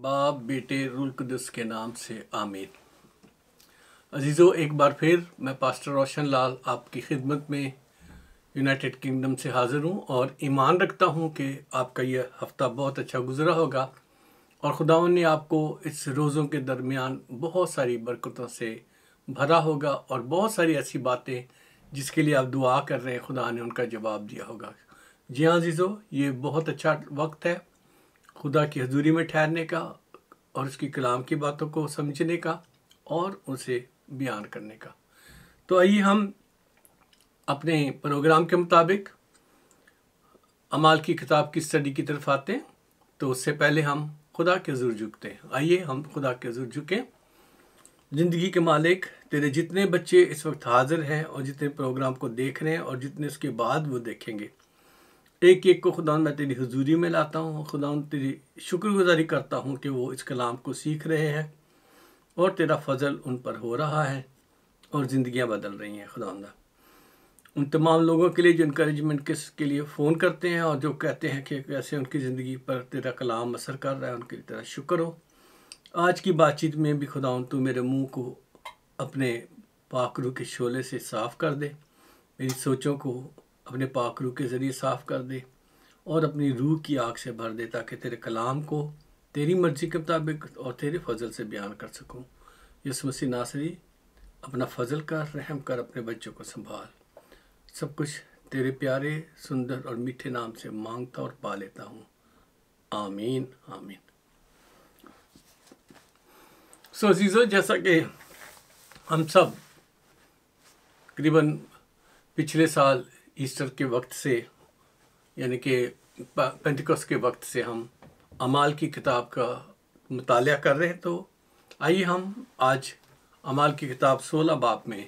बाप बेटे रुलकदस के नाम से आमिर अज़ीज़ो एक बार फिर मैं पास्टर रोशन लाल आपकी खिदमत में यूनाइटेड किंगडम से हाज़िर हूँ और ईमान रखता हूँ कि आपका यह हफ़्ता बहुत अच्छा गुजरा होगा और खुदा ने आपको इस रोज़ों के दरमियान बहुत सारी बरकतों से भरा होगा और बहुत सारी ऐसी बातें जिसके लिए आप दुआ कर रहे हैं खुदा ने उनका जवाब दिया होगा जी हाँ अजीज़ों ये बहुत अच्छा वक्त है खुदा की हजूरी में ठहरने का और उसकी कलाम की बातों को समझने का और उसे बयान करने का तो आइए हम अपने प्रोग्राम के मुताबिक अमाल की किताब की स्टडी की तरफ आते हैं तो उससे पहले हम खुदा के हजूर झुकते हैं आइए हम खुदा के हजूर झुकें ज़िंदगी के मालिक तेरे जितने बच्चे इस वक्त हाजिर हैं और जितने प्रोग्राम को देख रहे हैं और जितने उसके बाद वो देखेंगे एक एक को खुदा मैं तेरी हजूरी में लाता हूँ खुदा तेरी शुक्रगुजारी करता हूँ कि वो इस कलाम को सीख रहे हैं और तेरा फजल उन पर हो रहा है और ज़िंदियाँ बदल रही हैं खुदा उन तमाम लोगों के लिए जो इनक्रेजमेंट किस के लिए फ़ोन करते हैं और जो कहते हैं कि कैसे उनकी ज़िंदगी पर तेरा कलाम असर कर रहा है उनके लिए तेरा शुक्र हो आज की बातचीत में भी खुदा तू मेरे मुंह को अपने पाखरू के शोले से साफ़ कर दे मेरी सोचों को अपने पाक रूह के ज़रिए साफ़ कर दे और अपनी रूह की आग से भर दे ताकि तेरे कलाम को तेरी मर्ज़ी के मुताबिक और तेरे फजल से बयान कर सकूँ यस मसी नासरी अपना फजल कर रहम कर अपने बच्चों को संभाल सब कुछ तेरे प्यारे सुंदर और मीठे नाम से मांगता और पा लेता हूँ आमीन आमीन सो सोजीज़ो जैसा कि हम सब करीबन पिछले साल ईस्टर के वक्त से यानी कि पेंटिकस के वक्त से हम अमाल की किताब का मताल कर रहे हैं तो आइए हम आज अमाल की किताब सोलह बाप में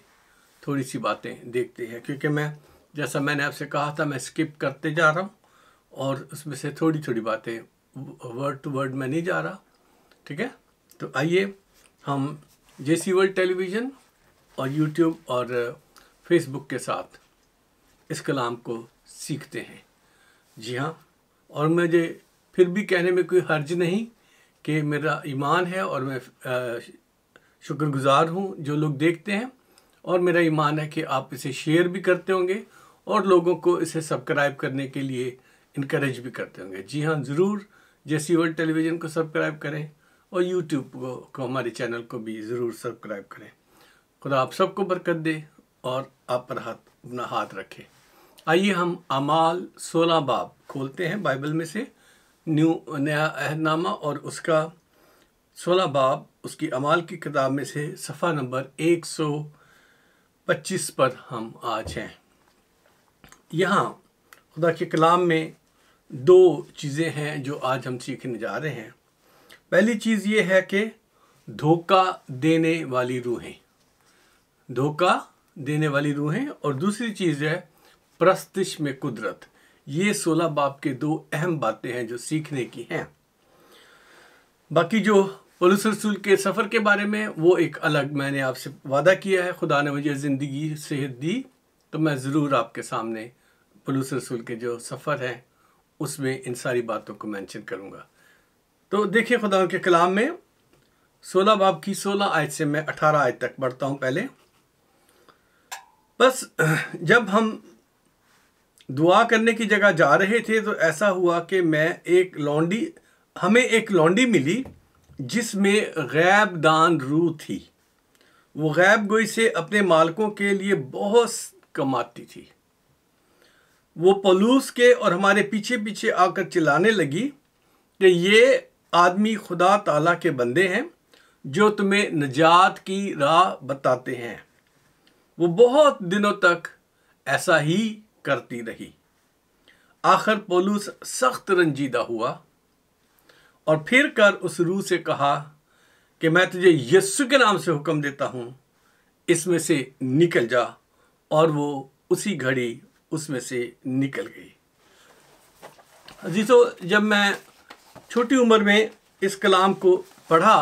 थोड़ी सी बातें देखते हैं क्योंकि मैं जैसा मैंने आपसे कहा था मैं स्किप करते जा रहा हूँ और उसमें से थोड़ी थोड़ी बातें वर्ड टू वर्ड में नहीं जा रहा ठीक है तो आइए हम जे सी वर्ल्ड टेलीविज़न और यूट्यूब और फेसबुक के साथ इस कलाम को सीखते हैं जी हाँ और मुझे फिर भी कहने में कोई हर्ज नहीं कि मेरा ईमान है और मैं शुक्रगुजार हूँ जो लोग देखते हैं और मेरा ईमान है कि आप इसे शेयर भी करते होंगे और लोगों को इसे सब्सक्राइब करने के लिए इनक्रेज भी करते होंगे जी हाँ ज़रूर जैसी वर्ल्ड टेलीविज़न को सब्सक्राइब करें और यूट्यूब को, को हमारे चैनल को भी ज़रूर सब्सक्राइब करें खुदा आप सबको बरकत दे और आप पर हाथ अपना हाथ रखें आइए हम अमाल सोलह बाब खोलते हैं बाइबल में से न्यू नया अहदनामा और उसका सोलह बाब उसकी अमाल की किताब में से सफ़ा नंबर एक सौ पच्चीस पर हम आज हैं यहाँ खुदा के कलाम में दो चीज़ें हैं जो आज हम सीखने जा रहे हैं पहली चीज़ ये है कि धोखा देने वाली रूहें धोखा देने वाली रूहें और दूसरी चीज़ है प्रस्तिश में कुदरत ये सोलह बाप के दो अहम बातें हैं जो सीखने की हैं बाकी जो पलूस रसूल के सफ़र के बारे में वो एक अलग मैंने आपसे वादा किया है खुदा ने मुझे ज़िंदगी सेहत दी तो मैं ज़रूर आपके सामने पलूस रसूल के जो सफ़र हैं उसमें इन सारी बातों को मेंशन करूंगा तो देखिए खुदा के कलाम में सोलह बाब की सोलह आयत से मैं अठारह आयत तक बढ़ता हूँ पहले बस जब हम दुआ करने की जगह जा रहे थे तो ऐसा हुआ कि मैं एक लॉन्डी हमें एक लॉन्डी मिली जिसमें गैब दान रू थी वो गैब गोई से अपने मालकों के लिए बहुत कमाती थी वो पलूस के और हमारे पीछे पीछे आकर चिल्लाने लगी कि ये आदमी खुदा ताला के बंदे हैं जो तुम्हें निजात की राह बताते हैं वो बहुत दिनों तक ऐसा ही करती रही आखिर पोलूस सख्त रंजीदा हुआ और फिर कर उस रूह से कहा कि मैं तुझे यस्सु के नाम से हुक्म देता हूँ इसमें से निकल जा और वो उसी घड़ी उसमें से निकल गई जी जब मैं छोटी उम्र में इस कलाम को पढ़ा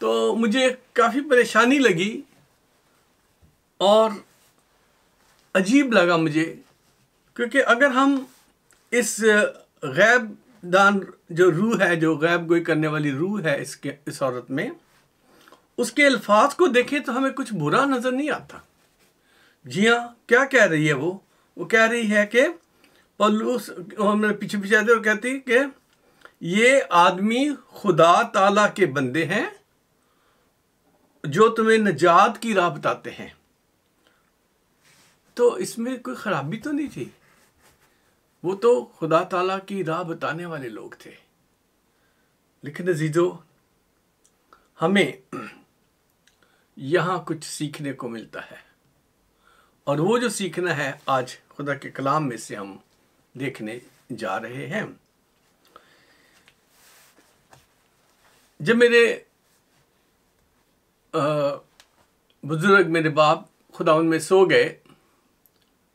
तो मुझे काफ़ी परेशानी लगी और अजीब लगा मुझे क्योंकि अगर हम इस गैब दान जो रूह है जो गैब गोई करने वाली रूह है इसके इस औरत में उसके अल्फाज को देखें तो हमें कुछ बुरा नज़र नहीं आता जी हाँ क्या कह रही है वो वो कह रही है कि पलूस हमने पीछे पीछे आते और कहती कि ये आदमी खुदा ताला के बंदे हैं जो तुम्हें नजात की राह बताते हैं तो इसमें कोई ख़राबी तो नहीं थी वो तो खुदा ताला की राह बताने वाले लोग थे लेकिन अजीज़ो हमें यहाँ कुछ सीखने को मिलता है और वो जो सीखना है आज खुदा के कलाम में से हम देखने जा रहे हैं जब मेरे बुज़ुर्ग मेरे बाप खुदा उनमें सो गए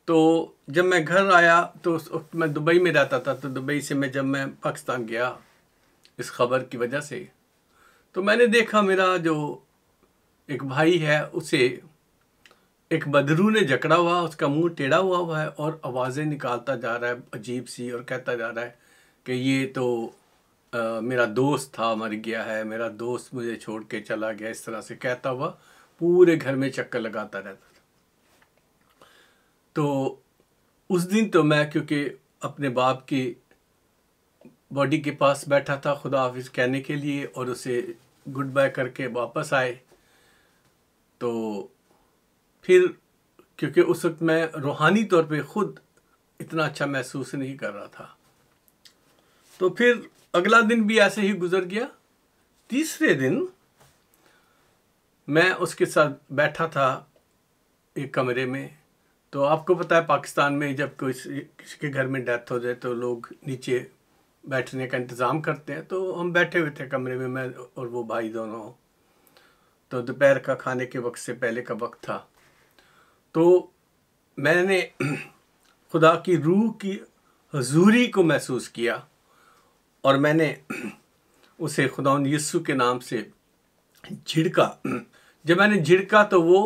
तो जब मैं घर आया तो उस वक्त मैं दुबई में रहता था तो दुबई से मैं जब मैं पाकिस्तान गया इस खबर की वजह से तो मैंने देखा मेरा जो एक भाई है उसे एक बदरू ने जकड़ा हुआ उसका मुंह टेढ़ा हुआ हुआ है और आवाज़ें निकालता जा रहा है अजीब सी और कहता जा रहा है कि ये तो आ, मेरा दोस्त था मर गया है मेरा दोस्त मुझे छोड़ के चला गया इस तरह से कहता हुआ पूरे घर में चक्कर लगाता रहता तो उस दिन तो मैं क्योंकि अपने बाप की बॉडी के पास बैठा था खुदा हाफिज कहने के लिए और उसे गुड बाय करके वापस आए तो फिर क्योंकि उस वक्त मैं रूहानी तौर पे खुद इतना अच्छा महसूस नहीं कर रहा था तो फिर अगला दिन भी ऐसे ही गुजर गया तीसरे दिन मैं उसके साथ बैठा था एक कमरे में तो आपको पता है पाकिस्तान में जब कोई किसी के घर में डेथ हो जाए तो लोग नीचे बैठने का इंतज़ाम करते हैं तो हम बैठे हुए थे कमरे में मैं और वो भाई दोनों तो दोपहर का खाने के वक्त से पहले का वक्त था तो मैंने खुदा की रूह की हजूरी को महसूस किया और मैंने उसे खुदा यस्सु के नाम से झिड़का जब मैंने झिड़का तो वो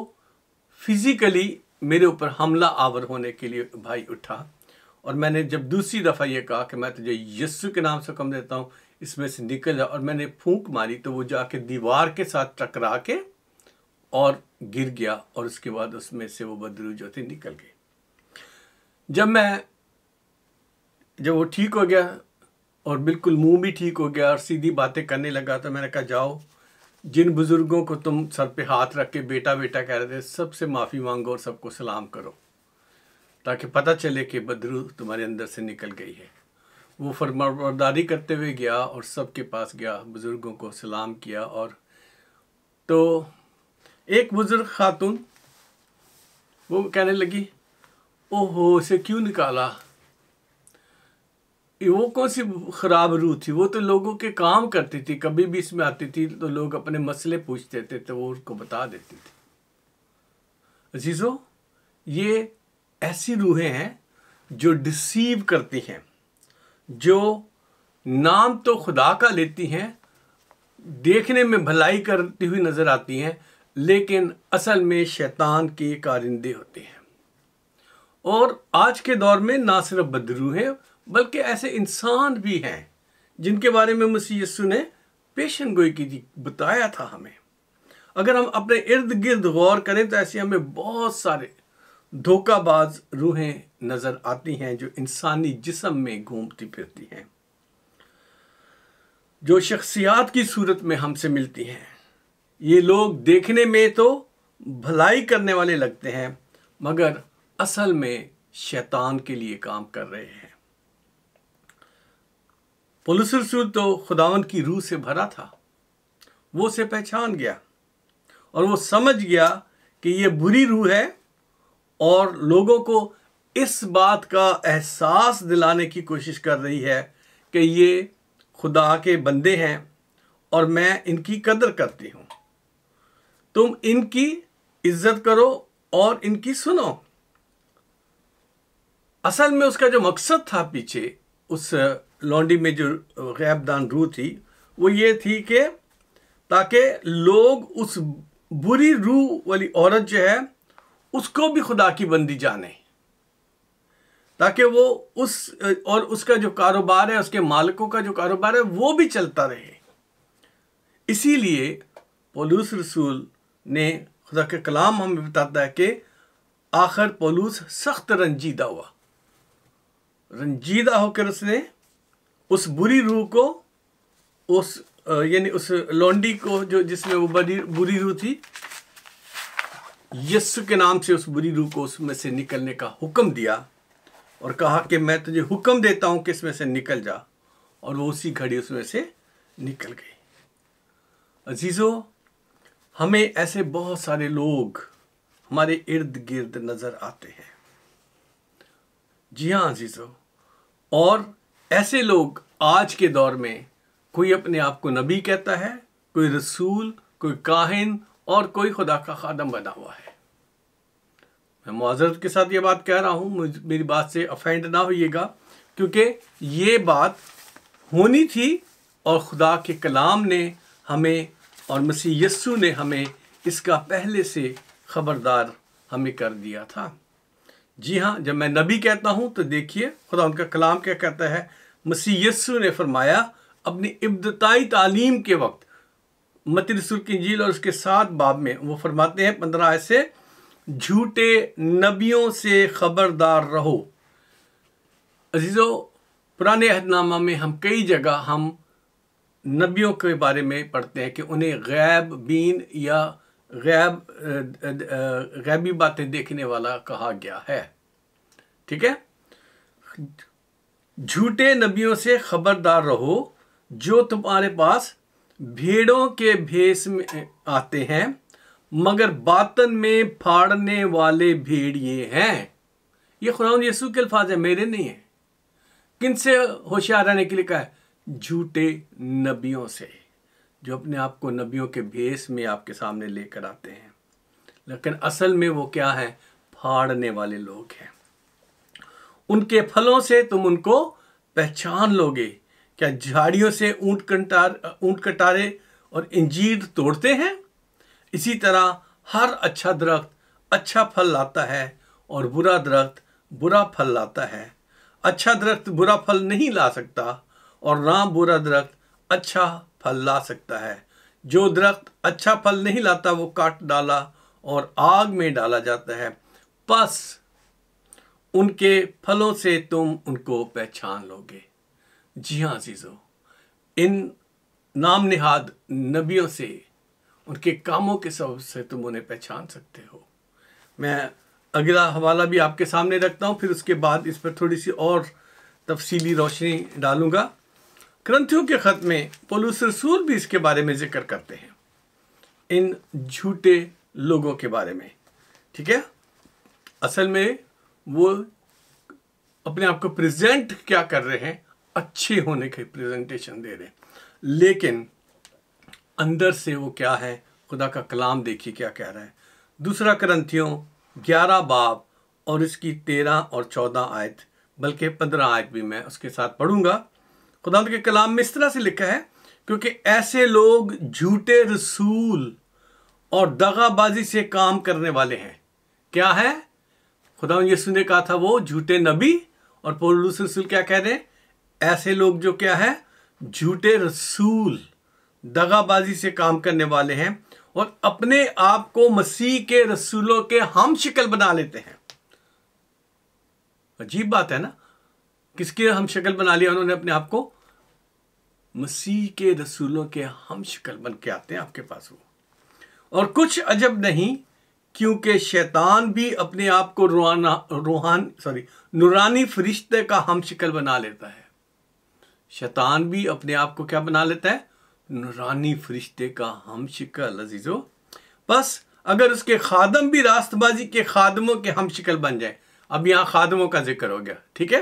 फिज़िकली मेरे ऊपर हमला आवर होने के लिए भाई उठा और मैंने जब दूसरी दफ़ा ये कहा कि मैं तुझे यस्सु के नाम से कम देता हूँ इसमें से निकल जा और मैंने फूंक मारी तो वो जाके दीवार के साथ टकरा के और गिर गया और उसके बाद उसमें से वो बदरू जो थे निकल गए जब मैं जब वो ठीक हो गया और बिल्कुल मुंह भी ठीक हो गया और सीधी बातें करने लगा तो मैंने कहा जाओ जिन बुज़ुर्गों को तुम सर पे हाथ रख के बेटा बेटा कह रहे थे सबसे माफ़ी मांगो और सबको सलाम करो ताकि पता चले कि बदरू तुम्हारे अंदर से निकल गई है वो फरमाबरदारी करते हुए गया और सबके पास गया बुज़ुर्गों को सलाम किया और तो एक बुज़ुर्ग खातून वो कहने लगी ओहो इसे क्यों निकाला वो कौन सी खराब रूह थी वो तो लोगों के काम करती थी कभी भी इसमें आती थी तो लोग अपने मसले पूछते थे तो वो उसको बता देती थी अजीजो ये ऐसी रूहें हैं जो डिसीव करती हैं जो नाम तो खुदा का लेती हैं देखने में भलाई करती हुई नज़र आती हैं लेकिन असल में शैतान के कारिंदे होते हैं और आज के दौर में ना सिर्फ बदरूहें बल्कि ऐसे इंसान भी हैं जिनके बारे में मसीह यस्सु ने पेशन गोई की बताया था हमें अगर हम अपने इर्द गिर्द गौर करें तो ऐसे हमें बहुत सारे धोखाबाज रूहें नज़र आती हैं जो इंसानी जिसम में घूमती फिरती हैं जो शख्सियात की सूरत में हमसे मिलती हैं ये लोग देखने में तो भलाई करने वाले लगते हैं मगर असल में शैतान के लिए काम कर रहे हैं पुलसुल तो खुदावन की रूह से भरा था वो उसे पहचान गया और वो समझ गया कि ये बुरी रूह है और लोगों को इस बात का एहसास दिलाने की कोशिश कर रही है कि ये खुदा के बंदे हैं और मैं इनकी कदर करती हूँ तुम इनकी इज्जत करो और इनकी सुनो असल में उसका जो मकसद था पीछे उस लॉन्डी में जो गैबदान रू थी वो ये थी कि ताकि लोग उस बुरी रूह वाली औरत जो है उसको भी खुदा की बंदी जाने ताकि वो उस और उसका जो कारोबार है उसके मालिकों का जो कारोबार है वो भी चलता रहे इसीलिए पोलूस रसूल ने खुदा के कलाम हमें बताता है कि आखिर पोलूस सख्त रंजीदा हुआ रंजीदा होकर उसने उस बुरी रूह को उस यानी उस लौंडी को जो जिसमें वो बड़ी बुरी रूह थी यस्सु के नाम से उस बुरी रूह को उसमें से निकलने का हुक्म दिया और कहा कि मैं तुझे हुक्म देता हूं कि इसमें से निकल जा और वो उसी घड़ी उसमें से निकल गई अजीज़ो हमें ऐसे बहुत सारे लोग हमारे इर्द गिर्द नज़र आते हैं जी हाँ अजीज़ो और ऐसे लोग आज के दौर में कोई अपने आप को नबी कहता है कोई रसूल कोई काहिन और कोई खुदा का खादम बना हुआ है मैं मुआजरत के साथ ये बात कह रहा हूँ मेरी बात से अफेंड ना होइएगा क्योंकि ये बात होनी थी और खुदा के कलाम ने हमें और मसीह यस्सु ने हमें इसका पहले से ख़बरदार हमें कर दिया था जी हाँ जब मैं नबी कहता हूँ तो देखिए खुदा उनका कलाम क्या कहता है मसी यस्सु ने फरमाया अपनी इब्तदाई तालीम के वक्त मत की झील और उसके साथ बाब में वो फरमाते हैं पंद्रह आय से झूठे नबियों से खबरदार रहो अजीज़ो पुराने अहदनामा में हम कई जगह हम नबियों के बारे में पढ़ते हैं कि उन्हें गैब बीन या गैब गैबी बातें देखने वाला कहा गया है ठीक है झूठे नबियों से खबरदार रहो जो तुम्हारे पास भेड़ों के भेष में आते हैं मगर बातन में फाड़ने वाले भेड़ ये हैं ये खुरान यसू के अल्फाज है मेरे नहीं है किन से होशियार रहने के लिए कहा है झूठे नबियों से जो अपने आप को नबियों के भेस में आपके सामने लेकर आते हैं लेकिन असल में वो क्या है फाड़ने वाले लोग हैं उनके फलों से तुम उनको पहचान लोगे क्या झाड़ियों से ऊंट कंटार ऊंट कटारे और इंजीर तोड़ते हैं इसी तरह हर अच्छा दरख्त अच्छा फल लाता है और बुरा दरख्त बुरा फल लाता है अच्छा दरख्त बुरा फल नहीं ला सकता और ना बुरा दरख्त अच्छा फल ला सकता है जो दरख्त अच्छा फल नहीं लाता वो काट डाला और आग में डाला जाता है बस उनके फलों से तुम उनको पहचान लोगे जी हाँ जीजो इन नाम निहाद नबियों से उनके कामों के सब से तुम उन्हें पहचान सकते हो मैं अगला हवाला भी आपके सामने रखता हूँ फिर उसके बाद इस पर थोड़ी सी और तफसीली रोशनी डालूँगा ग्रंथियों के खत में पोलूस रसूल भी इसके बारे में जिक्र करते हैं इन झूठे लोगों के बारे में ठीक है असल में वो अपने आप को प्रेजेंट क्या कर रहे हैं अच्छे होने के प्रेजेंटेशन दे रहे हैं लेकिन अंदर से वो क्या है खुदा का कलाम देखिए क्या कह रहा है दूसरा ग्रंथियों ग्यारह बाब और इसकी तेरह और चौदह आयत बल्कि पंद्रह आयत भी मैं उसके साथ पढ़ूंगा खुदा के कलाम में इस तरह से लिखा है क्योंकि ऐसे लोग झूठे रसूल और दगाबाजी से काम करने वाले हैं क्या है खुदा यीशु ने कहा था वो झूठे नबी और पोलूस रसूल क्या कह रहे ऐसे लोग जो क्या है झूठे रसूल दगाबाजी से काम करने वाले हैं और अपने आप को मसीह के रसूलों के हम शिकल बना लेते हैं अजीब बात है ना किसके हम शक्ल बना लिया उन्होंने अपने आप को मसीह के रसूलों के हम शक्ल बन के आते हैं आपके पास वो और कुछ अजब नहीं क्योंकि शैतान भी अपने आप को रोहाना रूहान सॉरी नूरानी फरिश्ते का हम शक्ल बना लेता है शैतान भी अपने आप को क्या बना लेता है नूरानी फरिश्ते का हम शक्ल अजीज़ो बस अगर उसके खादम भी रास्तबाजी के खादमों के हम शक्ल बन जाए अब यहां खादमों का जिक्र हो गया ठीक है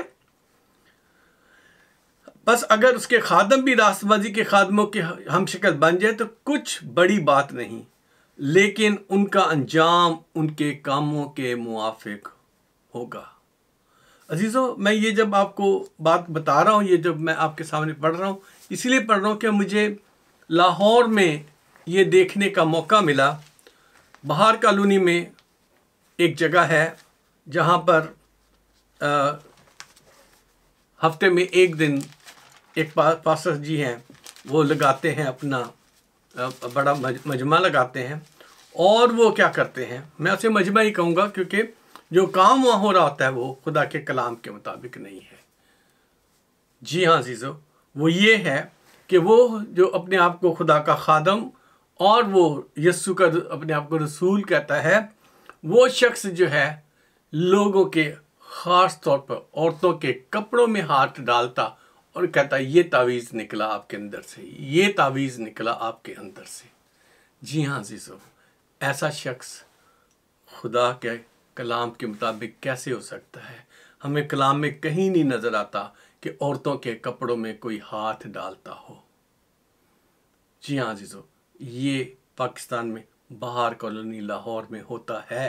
बस अगर उसके खादम भी राष्ट्रवादी के खादमों के हम शिकल बन जाए तो कुछ बड़ी बात नहीं लेकिन उनका अंजाम उनके कामों के मुआफिक होगा अजीज़ों मैं ये जब आपको बात बता रहा हूँ ये जब मैं आपके सामने पढ़ रहा हूँ इसीलिए पढ़ रहा हूँ कि मुझे लाहौर में ये देखने का मौका मिला बाहर कॉलोनी में एक जगह है जहाँ पर आ, हफ्ते में एक दिन एक पास जी हैं वो लगाते हैं अपना बड़ा मजमा लगाते हैं और वो क्या करते हैं मैं उसे मजमा ही कहूँगा क्योंकि जो काम वहाँ हो रहा होता है वो खुदा के कलाम के मुताबिक नहीं है जी हाँ जीज़ो वो ये है कि वो जो अपने आप को खुदा का खादम और वो यस्सु का अपने आप को रसूल कहता है वो शख्स जो है लोगों के ख़ास तौर पर औरतों के कपड़ों में हाथ डालता और कहता है ये तावीज़ निकला आपके अंदर से ये तावीज़ निकला आपके अंदर से जी हाँ जीसो ऐसा शख्स खुदा के कलाम के मुताबिक कैसे हो सकता है हमें कलाम में कहीं नहीं नज़र आता कि औरतों के कपड़ों में कोई हाथ डालता हो जी हाँ जीजो ये पाकिस्तान में बाहर कॉलोनी लाहौर में होता है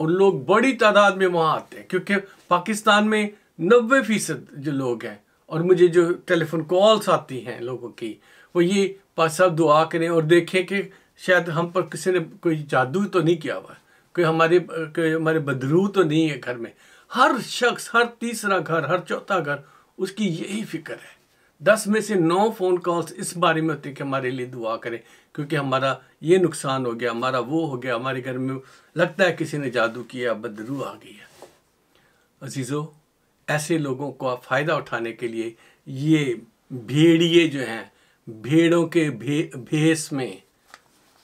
और लोग बड़ी तादाद में वहाँ आते हैं क्योंकि पाकिस्तान में नब्बे फीसद जो लोग हैं और मुझे जो टेलीफोन कॉल्स आती हैं लोगों की वो ये पास साहब दुआ करें और देखें कि शायद हम पर किसी ने कोई जादू तो नहीं किया हुआ कोई हमारे कोई हमारे बदरू तो नहीं है घर में हर शख्स हर तीसरा घर हर चौथा घर उसकी यही फिक्र है दस में से नौ फ़ोन कॉल्स इस बारे में होते कि हमारे लिए दुआ करें क्योंकि हमारा ये नुकसान हो गया हमारा वो हो गया हमारे घर में लगता है किसी ने जादू किया बदरू आ गई है अजीज़ों ऐसे लोगों का फ़ायदा उठाने के लिए ये भेड़िए जो हैं भेड़ों के भे भेस में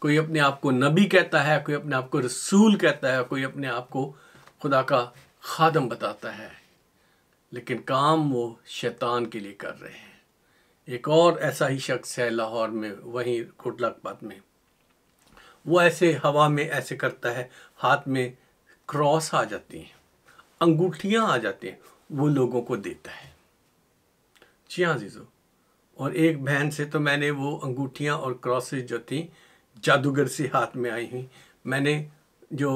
कोई अपने आप को नबी कहता है कोई अपने आप को रसूल कहता है कोई अपने आप को खुदा का खादम बताता है लेकिन काम वो शैतान के लिए कर रहे हैं एक और ऐसा ही शख्स है लाहौर में वहीं कोटलाकबाद में वो ऐसे हवा में ऐसे करता है हाथ में क्रॉस आ जाती हैं अंगूठियाँ आ जाती हैं वो लोगों को देता है जी हाँ जीजो और एक बहन से तो मैंने वो अंगूठियाँ और क्रॉसेज जो थी जादूगर से हाथ में आई हुई मैंने जो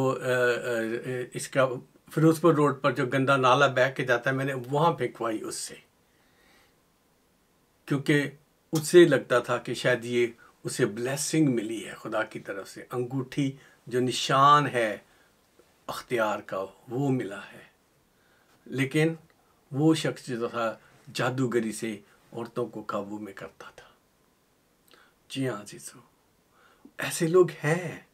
इसका फिरोजपुर रोड पर जो गंदा नाला बह के जाता है मैंने वहाँ फेंकवाई उससे क्योंकि उससे लगता था कि शायद ये उसे ब्लेसिंग मिली है खुदा की तरफ से अंगूठी जो निशान है अख्तियार का वो मिला है लेकिन वो शख्स जो था जादूगरी से औरतों को काबू में करता था जी हाँ जी सो ऐसे लोग हैं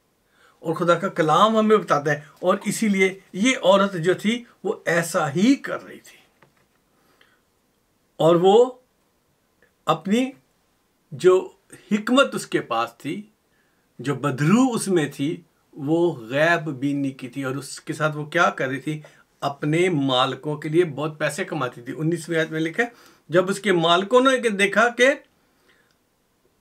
और खुदा का कलाम हमें बताता है और इसीलिए ये औरत जो थी वो ऐसा ही कर रही थी और वो अपनी जो हिकमत उसके पास थी जो बदरू उसमें थी वो गैब बीनी की थी और उसके साथ वो क्या कर रही थी अपने मालकों के लिए बहुत पैसे कमाती थी उन्नीसवीं आयत में लिखा जब उसके मालकों ने देखा कि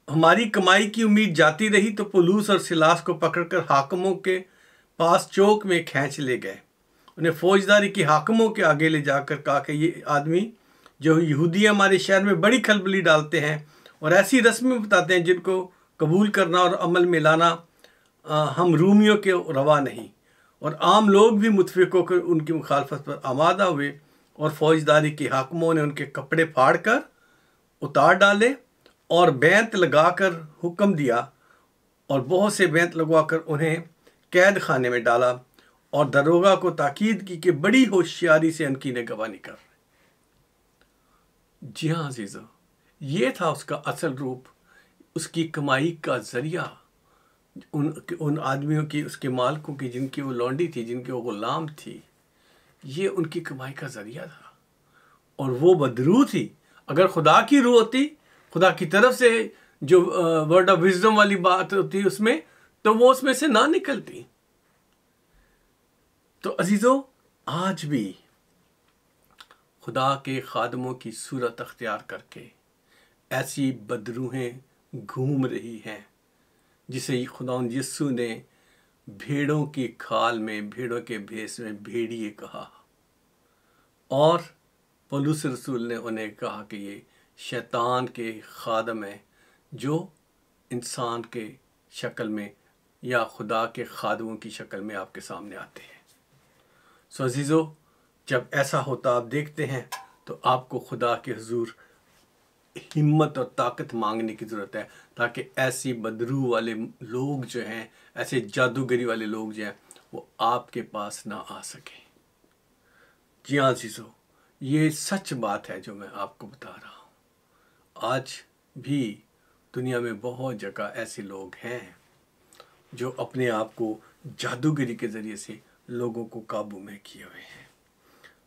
हमारी कमाई की उम्मीद जाती रही तो पुलूस और सिलास को पकड़कर हाकमों के पास चौक में खींच ले गए उन्हें फौजदारी की हाकमों के आगे ले जाकर कहा कि ये आदमी जो यहूदी हमारे शहर में बड़ी खलबली डालते हैं और ऐसी रस्में बताते हैं जिनको कबूल करना और अमल में लाना हम रूमियों के रवा नहीं और आम लोग भी मुतफिक होकर उनकी मुखालफत पर आमादा हुए और फौजदारी के हाकमों ने उनके कपड़े फाड़ कर उतार डाले और बैंत लगाकर हुक्म दिया और बहुत से बैंत लगवाकर उन्हें कैद खाने में डाला और दरोगा को ताकीद की कि बड़ी होशियारी से उनकी निगवानी कर जी हाँ अजीज़ा ये था उसका असल रूप उसकी कमाई का ज़रिया उन उन आदमियों की उसके मालकों की जिनकी वो लॉन्डी थी जिनकी वो गुलाम थी ये उनकी कमाई का जरिया था और वो बदरू थी अगर खुदा की रूह होती खुदा की तरफ से जो वर्ड ऑफ विजडम वाली बात होती उसमें तो वो उसमें से ना निकलती तो अजीज़ों आज भी खुदा के खादमों की सूरत अख्तियार करके ऐसी बदरूहें घूम रही हैं जिसे खुदा यस्सु ने भेड़ों की खाल में भेड़ों के भेस में भेड़िए कहा और पलूस रसूल ने उन्हें कहा कि ये शैतान के खादम है जो इंसान के शक्ल में या खुदा के खादमों की शक्ल में आपके सामने आते हैं सो अजीज़ो जब ऐसा होता आप देखते हैं तो आपको खुदा के हजूर हिम्मत और ताकत मांगने की ज़रूरत है ताकि ऐसी बदरू वाले लोग जो हैं ऐसे जादूगरी वाले लोग जो हैं वो आपके पास ना आ सकें जी हाँ जीजो ये सच बात है जो मैं आपको बता रहा हूँ आज भी दुनिया में बहुत जगह ऐसे लोग हैं जो अपने आप को जादूगरी के ज़रिए से लोगों को काबू में किए हुए हैं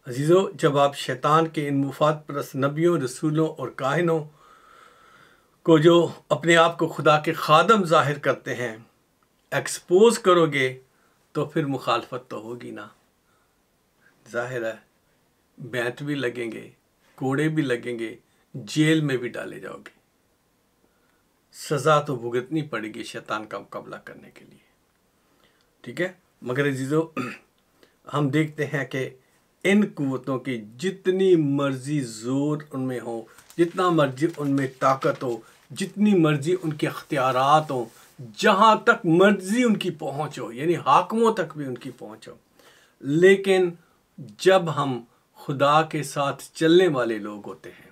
अजीज़ों जब आप शैतान के इन मुफाद परस नबियों रसूलों और काहिनों को जो अपने आप को खुदा के खादम जाहिर करते हैं एक्सपोज करोगे तो फिर मुखालफत तो होगी ना जाहिर है बैत भी लगेंगे कोड़े भी लगेंगे जेल में भी डाले जाओगे सज़ा तो भुगतनी पड़ेगी शैतान का मुकाबला करने के लिए ठीक है मगर अजीज़ों हम देखते हैं कि इन कुतों की जितनी मर्जी जोर उनमें हो जितना मर्जी उनमें ताकत हो जितनी मर्जी उनके अख्तियारत हो जहाँ तक मर्जी उनकी पहुँच हो यानी हाकमों तक भी उनकी पहुँच हो लेकिन जब हम खुदा के साथ चलने वाले लोग होते हैं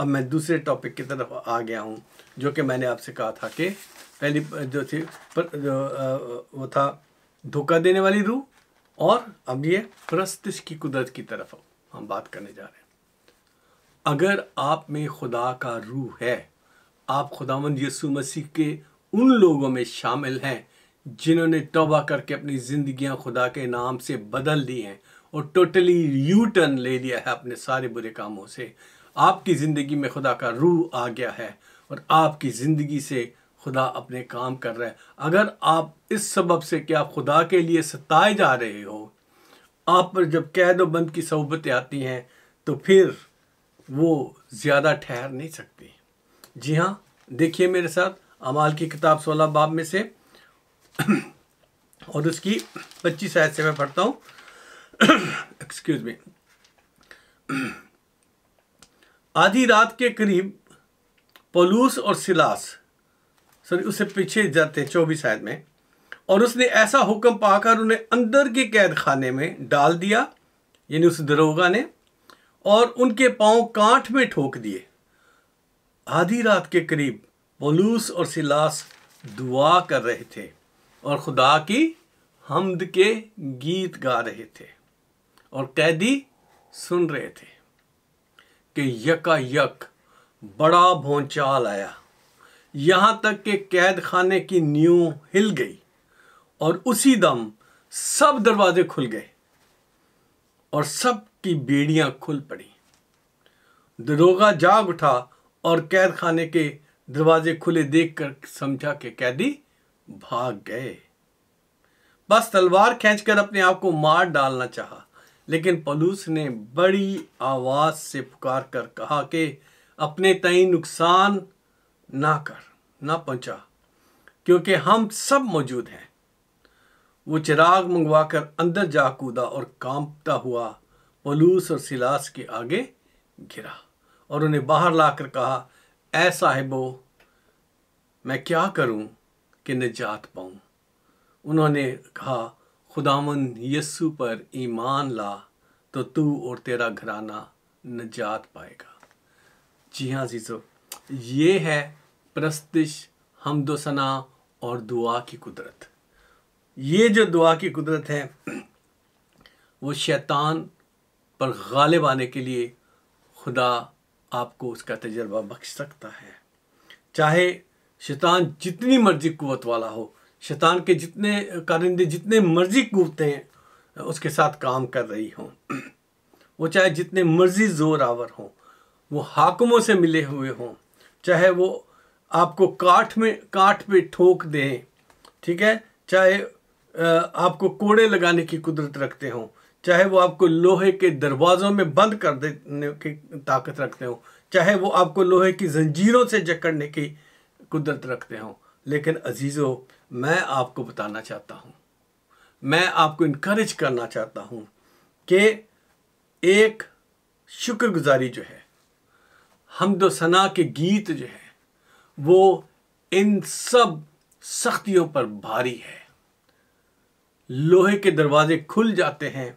अब मैं दूसरे टॉपिक की तरफ आ गया हूँ जो कि मैंने आपसे कहा था कि पहली जो थी पर जो, वो था धोखा देने वाली रूह और अब ये प्रस्तिश की कुदरत की तरफ हम बात करने जा रहे हैं अगर आप में खुदा का रूह है आप खुदावंद यसु मसीह के उन लोगों में शामिल हैं जिन्होंने तोबा करके अपनी ज़िंदगियां खुदा के नाम से बदल दी हैं और टोटली यू टर्न ले लिया है अपने सारे बुरे कामों से आपकी ज़िंदगी में खुदा का रूह आ गया है और आपकी ज़िंदगी से खुदा अपने काम कर रहे हैं अगर आप इस सबब से कि आप खुदा के लिए सताए जा रहे हो आप पर जब कैद बंद की सहूबतें आती हैं तो फिर वो ज़्यादा ठहर नहीं सकती जी हाँ देखिए मेरे साथ अमाल की किताब सोलह बाब में से और उसकी पच्चीस आयत से मैं पढ़ता हूँ एक्सक्यूज मी आधी रात के करीब पलूस और सिलास सॉरी उससे पीछे जाते हैं चौबीस आयत में और उसने ऐसा हुक्म पाकर उन्हें अंदर के कैद खाने में डाल दिया यानी उस दरोगा ने और उनके पांव कांठ में ठोक दिए आधी रात के करीब पलूस और सिलास दुआ कर रहे थे और खुदा की हमद के गीत गा रहे थे और कैदी सुन रहे थे कि यका यक बड़ा भोंचाल आया यहां तक कि कैद खाने की नींव हिल गई और उसी दम सब दरवाजे खुल गए और सब की बेड़ियां खुल पड़ी दरोगा जाग उठा और कैद खाने के दरवाजे खुले देखकर समझा कि कैदी भाग गए बस तलवार खींचकर अपने आप को मार डालना चाहा लेकिन पलूस ने बड़ी आवाज से पुकार कर कहा कि अपने तई नुकसान ना कर ना पहुंचा क्योंकि हम सब मौजूद हैं वो चिराग मंगवा कर अंदर जा कूदा और कांपता हुआ पलूस और सिलास के आगे घिरा और उन्हें बाहर लाकर कहा ऐ साहिबो मैं क्या करूं कि निजात पाऊं उन्होंने कहा खुदावन यस्सु पर ईमान ला तो तू और तेरा घराना निजात पाएगा जी हाँ जीजो ये है प्रस्तिश हमदोसना और दुआ की कुदरत ये जो दुआ की कुदरत है वो शैतान पर गालिब आने के लिए खुदा आपको उसका तजर्बा बख्श सकता है चाहे शैतान जितनी मर्जी कुत वाला हो शैतान के जितने कारिंदे जितने मर्जी कुतें उसके साथ काम कर रही हों वो चाहे जितने मर्जी ज़ोर आवर हों वो हाकमों से मिले हुए हों चाहे वो आपको काठ में काठ पे ठोक दें ठीक है चाहे आपको कोड़े लगाने की कुदरत रखते हों चाहे वो आपको लोहे के दरवाज़ों में बंद कर देने की ताकत रखते हों चाहे वो आपको लोहे की जंजीरों से जकड़ने की कुदरत रखते हों लेकिन अजीज़ों मैं आपको बताना चाहता हूँ मैं आपको इनक्रेज करना चाहता हूँ कि एक शुक्रगुजारी जो है हमद सना के गीत जो है वो इन सब सख्तियों पर भारी है लोहे के दरवाजे खुल जाते हैं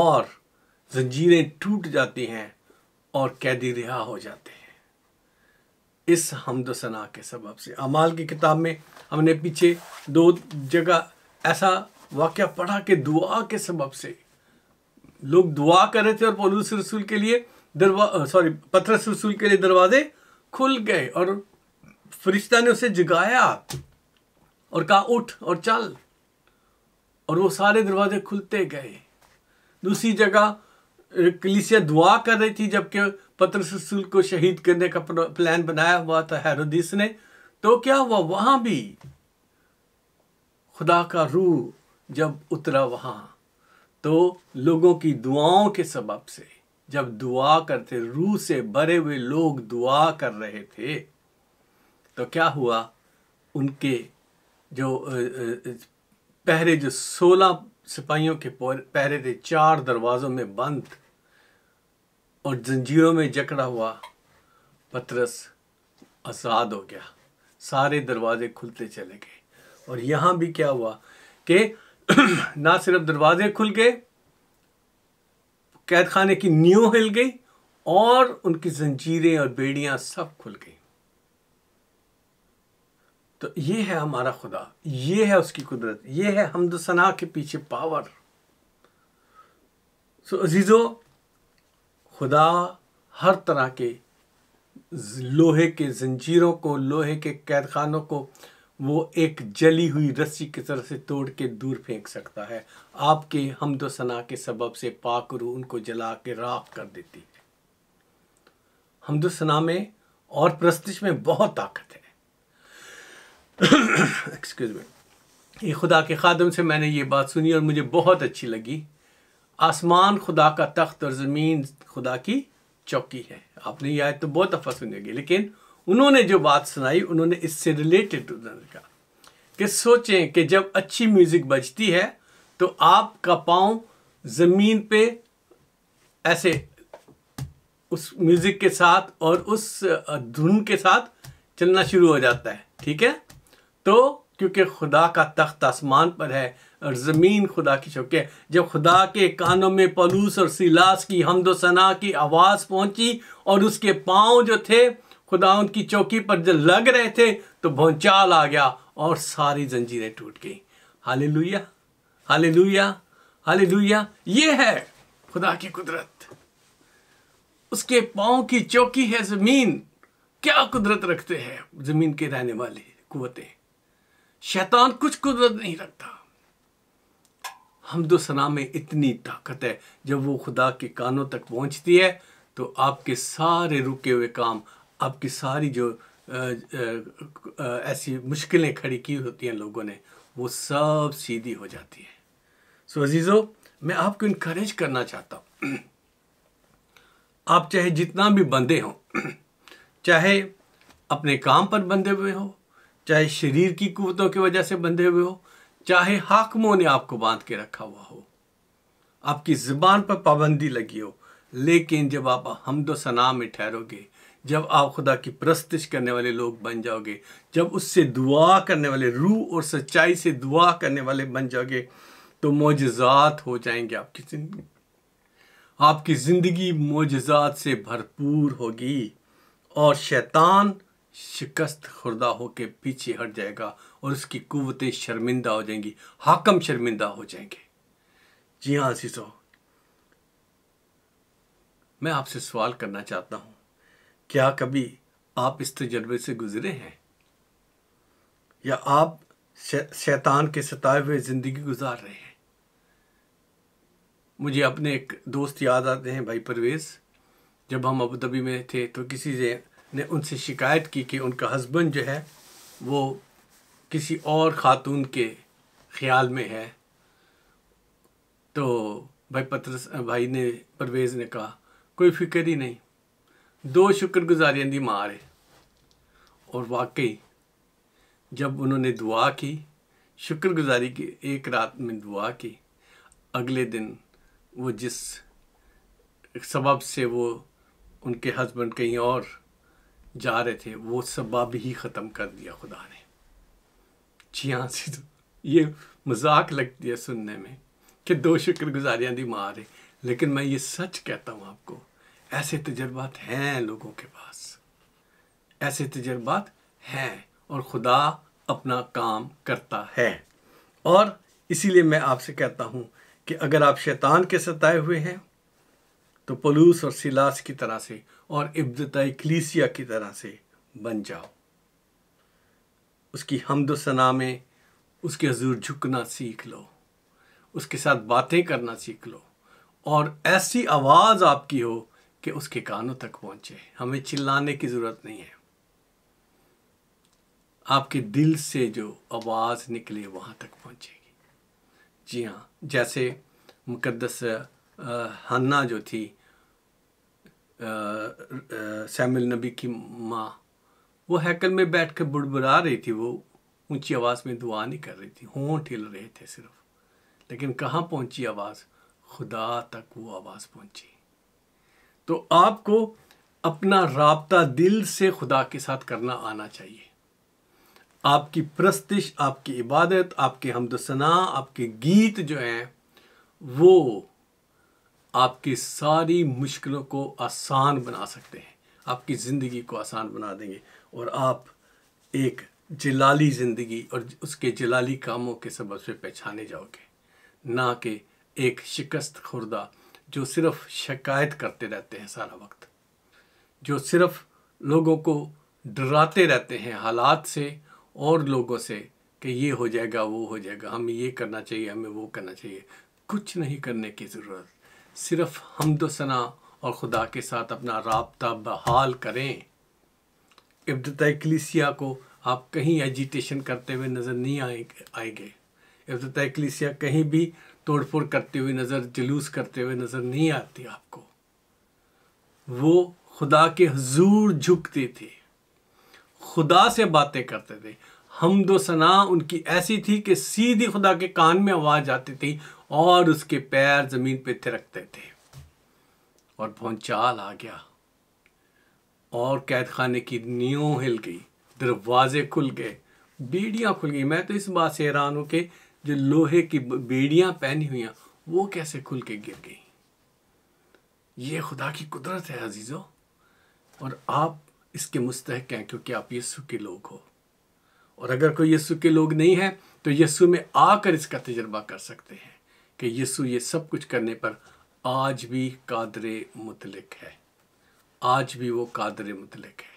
और जंजीरें टूट जाती हैं और कैदी रिहा हो जाते हैं इस हमद सना के सबब से अमाल की किताब में हमने पीछे दो जगह ऐसा वाक्य पढ़ा कि दुआ के सबब से लोग दुआ कर रहे थे और पोलूस रसूल के लिए दरवा सॉरी पथरस रसूल के लिए दरवाजे खुल गए और फरिश्ता ने उसे जगाया और कहा उठ और चल और वो सारे दरवाजे खुलते गए दूसरी जगह कलिसिया दुआ कर रही थी जबकि पत्र रसूल को शहीद करने का प्लान बनाया हुआ था हैरोदीस ने तो क्या हुआ वहां भी खुदा का रूह जब उतरा वहां तो लोगों की दुआओं के सबब से जब दुआ करते रूह से भरे हुए लोग दुआ कर रहे थे तो क्या हुआ उनके जो पहरे जो सोलह सिपाहियों के पहरे थे चार दरवाज़ों में बंद और जंजीरों में जकड़ा हुआ पतरस आज़ाद हो गया सारे दरवाजे खुलते चले गए और यहाँ भी क्या हुआ कि ना सिर्फ दरवाजे खुल गए कैद खाने की नींव हिल गई और उनकी जंजीरें और बेड़ियां सब खुल गई तो ये है हमारा खुदा ये है उसकी कुदरत ये है हमदसना के पीछे पावर सो so, अजीज़ो खुदा हर तरह के लोहे के जंजीरों को लोहे के कैद खानों को वो एक जली हुई रस्सी की तरह से तोड़ के दूर फेंक सकता है आपके हमदोसना के सबब से पाक रू उनको जला के राख कर देती है सना में और प्रस्तिश में बहुत ताकत है एक्सक्यूज मी ये खुदा के खादम से मैंने ये बात सुनी और मुझे बहुत अच्छी लगी आसमान खुदा का तख्त और ज़मीन खुदा की चौकी है आपने यह आयत तो बहुत दफ़ा सुनी होगी लेकिन उन्होंने जो बात सुनाई उन्होंने इससे रिलेटेड उन्होंने कहा कि सोचें कि जब अच्छी म्यूज़िक बजती है तो आपका पाँव ज़मीन पे ऐसे उस म्यूज़िक के साथ और उस धुन के साथ चलना शुरू हो जाता है ठीक है तो क्योंकि खुदा का तख्त आसमान पर है और ज़मीन खुदा की चौके जब खुदा के कानों में पलूस और सिलास की हमदोसना की आवाज़ पहुंची और उसके पाँव जो थे खुदा उनकी चौकी पर जब लग रहे थे तो भौचाल आ गया और सारी जंजीरें टूट गई हाली लुया हाली लुया ये है खुदा की कुदरत उसके पाओ की चौकी है ज़मीन क्या कुदरत रखते हैं ज़मीन के रहने वाले कुतें शैतान कुछ कुदरत नहीं रखता तो सना में इतनी ताकत है जब वो खुदा के कानों तक पहुंचती है तो आपके सारे रुके हुए काम आपकी सारी जो ऐसी मुश्किलें खड़ी की होती हैं लोगों ने वो सब सीधी हो जाती है सो अजीज़ो मैं आपको इनक्रेज करना चाहता हूँ आप चाहे जितना भी बंदे हों चाहे अपने काम पर बंधे हुए हो चाहे शरीर की कुवतों की वजह से बंधे हुए हो चाहे हाकमों ने आपको बांध के रखा हुआ हो आपकी ज़ुबान पर पाबंदी लगी हो लेकिन जब आप हमदो सना में ठहरोगे जब आप खुदा की प्रस्तिश करने वाले लोग बन जाओगे जब उससे दुआ करने वाले रूह और सच्चाई से दुआ करने वाले बन जाओगे तो मोजात हो जाएंगे आपकी ज़िंदगी आपकी ज़िंदगी मोजात से भरपूर होगी और शैतान शिकस्त खुर्दा होकर पीछे हट जाएगा और उसकी कुवतें शर्मिंदा हो जाएंगी हाकम शर्मिंदा हो जाएंगे जी हाँ सिसो मैं आपसे सवाल करना चाहता हूँ क्या कभी आप इस तजर्बे से गुजरे हैं या आप शै, शैतान के सताए हुए ज़िंदगी गुजार रहे हैं मुझे अपने एक दोस्त याद आते हैं भाई परवेज़ जब हम अबू धाबी में थे तो किसी से ने उनसे शिकायत की कि उनका हस्बैंड जो है वो किसी और ख़ातून के ख्याल में है तो भाई पत्र भाई ने परवेज़ ने कहा कोई फिक्र ही नहीं दो शुक्रगुजारियों की मार है और वाकई जब उन्होंने दुआ की शुक्रगुजारी की एक रात में दुआ की अगले दिन वो जिस सबब से वो उनके हस्बैंड कहीं और जा रहे थे वो सबब ही ख़त्म कर दिया खुदा ने जी हाँ से तो ये मजाक लगती है सुनने में कि दो शुक्रगुजारियाँ दी मार है लेकिन मैं ये सच कहता हूँ आपको ऐसे तजर्बात हैं लोगों के पास ऐसे तजर्बात हैं और खुदा अपना काम करता है और इसीलिए मैं आपसे कहता हूँ कि अगर आप शैतान के सताए हुए हैं तो पलूस और सिलास की तरह से और इब्तदाई कलीसिया की तरह से बन जाओ उसकी हमद सना में उसके हजूर झुकना सीख लो उसके साथ बातें करना सीख लो और ऐसी आवाज़ आपकी हो कि उसके कानों तक पहुंचे हमें चिल्लाने की ज़रूरत नहीं है आपके दिल से जो आवाज़ निकले वहाँ तक पहुँचेगी जी हाँ जैसे मुकदस हन्ना जो थी सैमिल नबी की माँ वो हैकल में बैठ कर बुड़बुड़ा रही थी वो ऊंची आवाज़ में दुआ नहीं कर रही थी होंठ हिल रहे थे सिर्फ लेकिन कहाँ पहुंची आवाज़ खुदा तक वो आवाज़ पहुंची तो आपको अपना रबता दिल से खुदा के साथ करना आना चाहिए आपकी प्रस्तिश आपकी इबादत आपके हमदसना आपके गीत जो हैं वो आपकी सारी मुश्किलों को आसान बना सकते हैं आपकी ज़िंदगी को आसान बना देंगे और आप एक जलाली ज़िंदगी और उसके जलाली कामों के सबब से पहचाने जाओगे ना कि एक शिकस्त खुर्दा जो सिर्फ शिकायत करते रहते हैं सारा वक्त जो सिर्फ लोगों को डराते रहते हैं हालात से और लोगों से कि ये हो जाएगा वो हो जाएगा हमें ये करना चाहिए हमें वो करना चाहिए कुछ नहीं करने की ज़रूरत सिर्फ हमदोसना तो और ख़ुदा के साथ अपना रबता बहाल करें इब्तलिसिया कलिसिया को आप कहीं एजिटेशन करते हुए नज़र नहीं आए आएंगे इब्तलिसिया कलिसिया कहीं भी तोड़फोड़ करते हुए नज़र जुलूस करते हुए नज़र नहीं आती आपको वो खुदा के हजूर झुकते थे खुदा से बातें करते थे हम दो सना उनकी ऐसी थी कि सीधी खुदा के कान में आवाज़ आती थी और उसके पैर ज़मीन पे थिरकते थे और भौचाल आ गया और कैद खाने की नींव हिल गई दरवाजे खुल गए बीड़ियाँ खुल गई मैं तो इस बात से हैरान हूँ कि जो लोहे की बेड़ियां पहनी हुई हैं वो कैसे खुल के गिर गई ये खुदा की कुदरत है अजीज़ों और आप इसके मुस्तक हैं क्योंकि आप यस्सु के लोग हो और अगर कोई यस्सु के लोग नहीं है तो यस्सु में आकर इसका तजर्बा कर सकते हैं कि यस्सु ये सब कुछ करने पर आज भी कादर मुतलक है आज भी वो कादर मुतलक है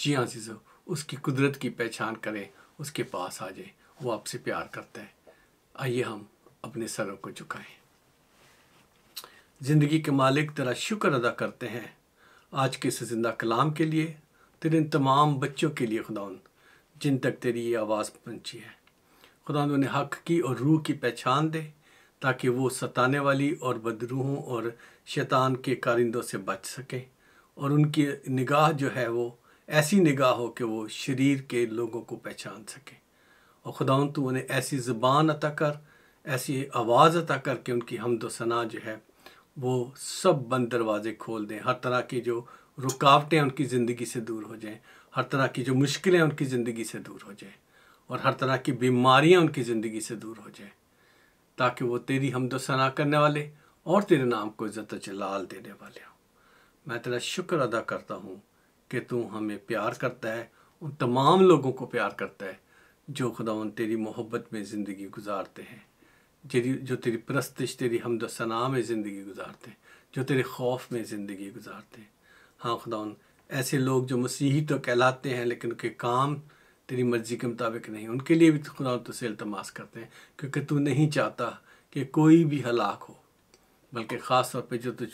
जी हाँ जीजो उसकी कुदरत की पहचान करें उसके पास आ जाए वो आपसे प्यार करता है आइए हम अपने सरों को झुकाएं ज़िंदगी के मालिक तेरा शुक्र अदा करते हैं आज के इस जिंदा कलाम के लिए तेरे इन तमाम बच्चों के लिए खुदाउन जिन तक तेरी ये आवाज़ पहुंची है खुदा उन्हें हक की और रूह की पहचान दे ताकि वो सताने वाली और बदरूहों और शैतान के कारिंदों से बच सकें और उनकी निगाह जो है वो ऐसी निगाह हो कि वो शरीर के लोगों को पहचान सकें और खुदा तो उन्हें ऐसी ज़बान अता कर ऐसी आवाज़ अता कर कि उनकी हमद सना जो है वो सब बंद दरवाजे खोल दें हर तरह की जो रुकावटें उनकी ज़िंदगी से दूर हो जाएं हर तरह की जो मुश्किलें उनकी ज़िंदगी से दूर हो जाएं और हर तरह की बीमारियां उनकी ज़िंदगी से दूर हो जाएं ताकि वो तेरी हमद सना करने वाले और तेरे नाम को इज़्ज़त जलाल देने वाले हों मैं तेरा शुक्र अदा करता हूँ कि तू हमें प्यार करता है उन तमाम लोगों को प्यार करता है जो खुदावन तेरी मोहब्बत में ज़िंदगी गुजारते हैं जेरी जो तेरी प्रस्तश तेरी हमदना में ज़िंदगी गुजारते हैं जो तेरे खौफ में ज़िंदगी गुजारते हैं हाँ खुदावन ऐसे लोग जो मसीही तो कहलाते हैं लेकिन उनके काम तेरी मर्ज़ी के मुताबिक नहीं उनके लिए भी तो खुदा से इल्तमास करते हैं क्योंकि तू नहीं चाहता कि कोई भी हलाक हो बल्कि ख़ास तौर पर जो तुझ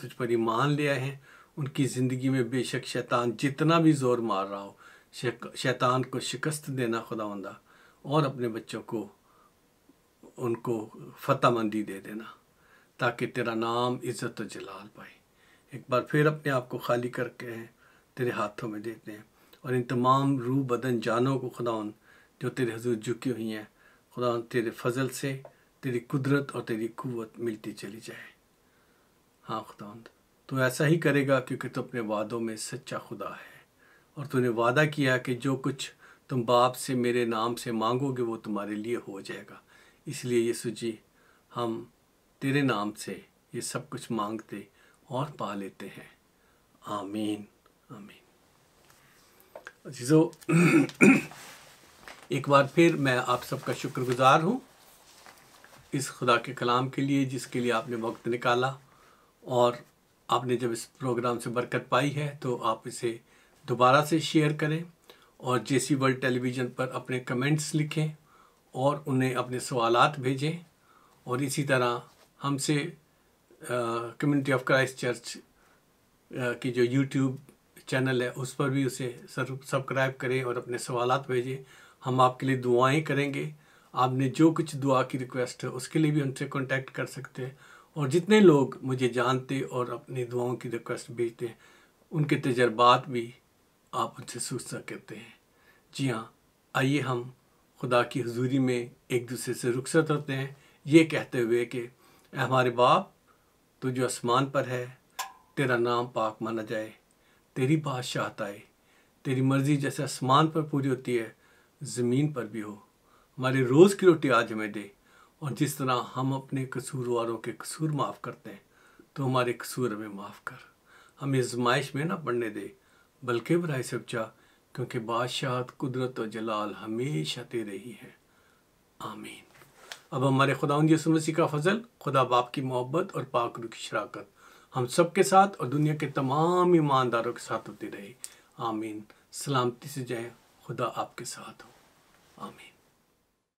तुझ पर ईमान लिया है उनकी ज़िंदगी में बेशक शैतान जितना भी ज़ोर मार रहा हो शैतान को शिकस्त देना खुदावंदा और अपने बच्चों को उनको फतेहमंदी दे देना ताकि तेरा नाम इज़्ज़त और जलाल पाए एक बार फिर अपने आप को खाली करके हैं तेरे हाथों में देते हैं और इन तमाम रूह बदन जानों को खुदावन जो तेरे हजूर झुकी हुई हैं खुदावन तेरे फजल से तेरी कुदरत और तेरी कुत मिलती चली जाए हाँ खुदा तो ऐसा ही करेगा क्योंकि तू तो अपने वादों में सच्चा खुदा है और तूने वादा किया कि जो कुछ तुम बाप से मेरे नाम से मांगोगे वो तुम्हारे लिए हो जाएगा इसलिए यीशु जी हम तेरे नाम से ये सब कुछ मांगते और पा लेते हैं आमीन आमीन जीजो एक बार फिर मैं आप सबका शुक्रगुजार हूँ इस खुदा के कलाम के लिए जिसके लिए आपने वक्त निकाला और आपने जब इस प्रोग्राम से बरकत पाई है तो आप इसे दोबारा से शेयर करें और जे सी वर्ल्ड टेलीविज़न पर अपने कमेंट्स लिखें और उन्हें अपने सवाल भेजें और इसी तरह हमसे कम्युनिटी ऑफ क्राइस्ट चर्च की जो यूट्यूब चैनल है उस पर भी उसे सब्सक्राइब करें और अपने सवाल भेजें हम आपके लिए दुआएं करेंगे आपने जो कुछ दुआ की रिक्वेस्ट है उसके लिए भी हमसे कांटेक्ट कर सकते हैं और जितने लोग मुझे जानते और अपनी दुआओं की रिक्वेस्ट भेजते हैं उनके तजर्बात भी आप उनसे सूचना करते हैं जी हाँ आइए हम खुदा की हजूरी में एक दूसरे से रुखसत होते हैं ये कहते हुए कि हमारे बाप तो जो आसमान पर है तेरा नाम पाक माना जाए तेरी बादशाहत आए तेरी मर्ज़ी जैसे आसमान पर पूरी होती है ज़मीन पर भी हो हमारे रोज़ की रोटी आज हमें दे और जिस तरह हम अपने कसूरवारों के कसूर माफ़ करते हैं तो हमारे कसूर हमें माफ़ कर हमें आजमाइश में ना पढ़ने दे बल्कि बरए सब चाह क्योंकि बादशाह कुदरत और जलाल हमेशा ते रही है आमीन अब हमारे खुदा यसु का फजल खुदा बाप की मोहब्बत और पाक की शराकत हम सब के साथ और दुनिया के तमाम ईमानदारों के साथ होती रहे आमीन सलामती से जाए खुदा आपके साथ हो आमीन